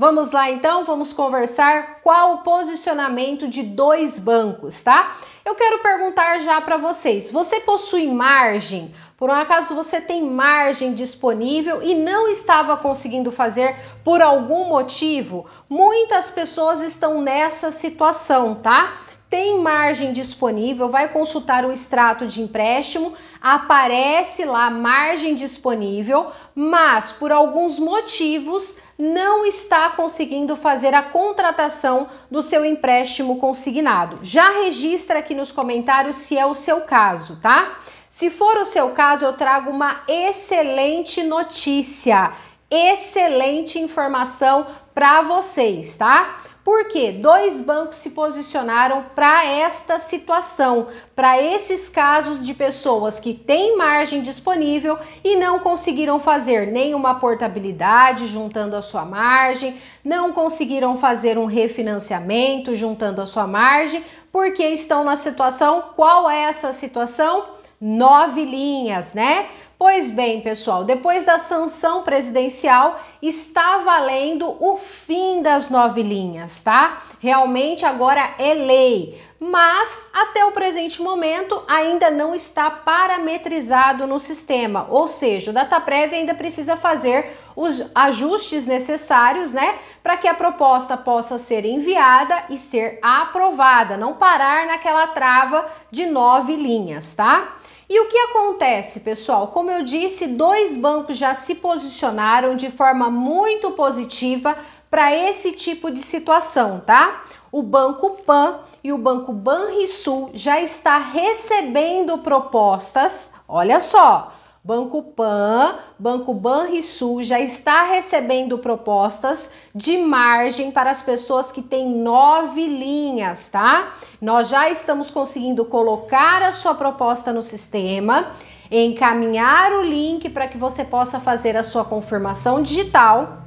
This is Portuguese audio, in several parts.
Vamos lá então, vamos conversar qual o posicionamento de dois bancos, tá? Eu quero perguntar já para vocês: você possui margem? Por um acaso você tem margem disponível e não estava conseguindo fazer por algum motivo? Muitas pessoas estão nessa situação, tá? tem margem disponível, vai consultar o extrato de empréstimo, aparece lá margem disponível, mas por alguns motivos não está conseguindo fazer a contratação do seu empréstimo consignado. Já registra aqui nos comentários se é o seu caso, tá? Se for o seu caso, eu trago uma excelente notícia excelente informação para vocês, tá? Porque dois bancos se posicionaram para esta situação, para esses casos de pessoas que têm margem disponível e não conseguiram fazer nenhuma portabilidade juntando a sua margem, não conseguiram fazer um refinanciamento juntando a sua margem, porque estão na situação. Qual é essa situação? Nove linhas, né? Pois bem, pessoal, depois da sanção presidencial está valendo o fim das nove linhas, tá? Realmente agora é lei, mas até o presente momento ainda não está parametrizado no sistema, ou seja, o DataPrev ainda precisa fazer os ajustes necessários, né, para que a proposta possa ser enviada e ser aprovada, não parar naquela trava de nove linhas, tá? E o que acontece, pessoal? Como eu disse, dois bancos já se posicionaram de forma muito positiva para esse tipo de situação, tá? O Banco Pan e o Banco Banrisul já está recebendo propostas, olha só, Banco Pan, Banco Banrisul já está recebendo propostas de margem para as pessoas que têm nove linhas, tá? Nós já estamos conseguindo colocar a sua proposta no sistema, encaminhar o link para que você possa fazer a sua confirmação digital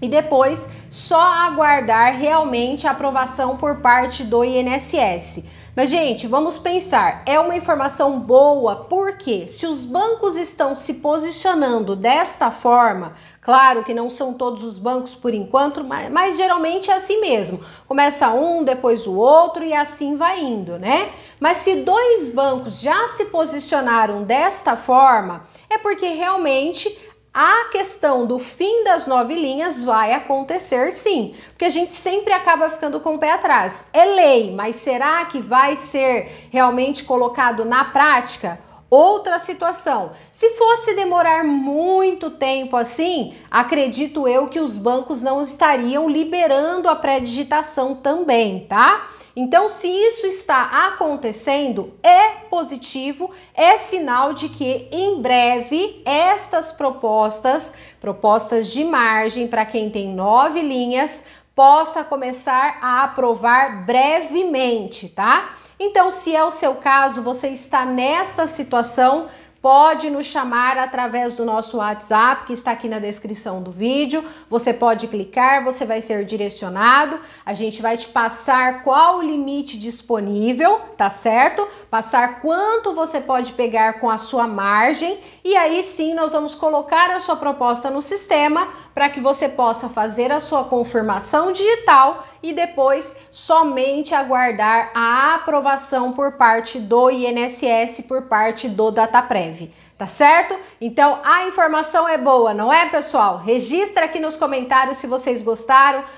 e depois só aguardar realmente a aprovação por parte do INSS. Mas, gente, vamos pensar: é uma informação boa porque se os bancos estão se posicionando desta forma, Claro que não são todos os bancos por enquanto, mas, mas, geralmente é assim mesmo. Começa um, depois o outro e assim vai indo, né? Mas se dois bancos já se posicionaram desta forma, é porque realmente a questão do fim das nove linhas vai acontecer sim, porque a gente sempre acaba ficando com o pé atrás. É lei, mas será que vai ser realmente colocado na prática? Outra situação, se fosse demorar muito tempo assim, acredito eu que os bancos não estariam liberando a pré-digitação também, tá? Então, se isso está acontecendo, é positivo, é sinal de que em breve estas propostas, propostas de margem para quem tem nove linhas, possa começar a aprovar brevemente, tá? Então, se é o seu caso, você está nessa situação, pode nos chamar através do nosso WhatsApp, que está aqui na descrição do vídeo. Você pode clicar, você vai ser direcionado. A gente vai te passar qual o limite disponível, tá certo? Passar quanto você pode pegar com a sua margem. E aí sim, nós vamos colocar a sua proposta no sistema para que você possa fazer a sua confirmação digital e depois somente aguardar a aprovação por parte do INSS, por parte do DataPrev breve, tá certo? Então a informação é boa, não é, pessoal? Registra aqui nos comentários se vocês gostaram,